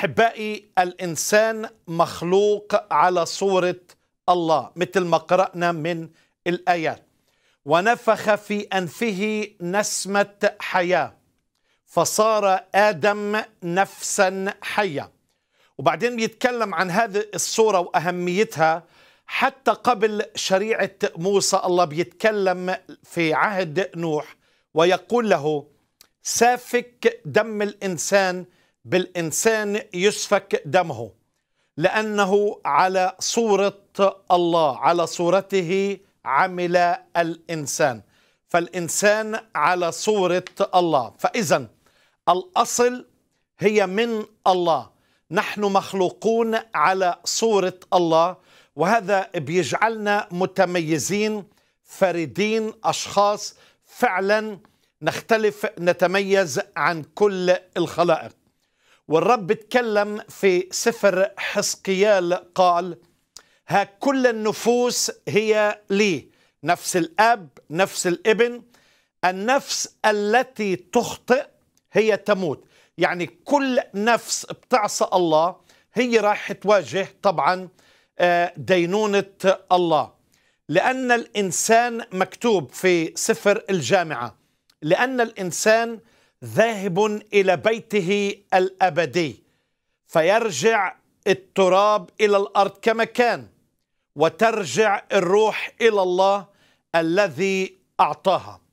احبائي الانسان مخلوق على صوره الله مثل ما قرانا من الايات ونفخ في انفه نسمه حياه فصار ادم نفسا حيه وبعدين بيتكلم عن هذه الصوره واهميتها حتى قبل شريعه موسى الله بيتكلم في عهد نوح ويقول له سافك دم الانسان بالإنسان يسفك دمه لأنه على صورة الله على صورته عمل الإنسان فالإنسان على صورة الله فإذا الأصل هي من الله نحن مخلوقون على صورة الله وهذا بيجعلنا متميزين فردين أشخاص فعلا نختلف نتميز عن كل الخلائق والرب تكلم في سفر حسقيال قال ها كل النفوس هي لي نفس الاب نفس الابن النفس التي تخطئ هي تموت يعني كل نفس بتعصى الله هي راح تواجه طبعا آه، دينونة الله لأن الإنسان مكتوب في سفر الجامعة لأن الإنسان ذاهب الى بيته الابدي فيرجع التراب الى الارض كما كان وترجع الروح الى الله الذي اعطاها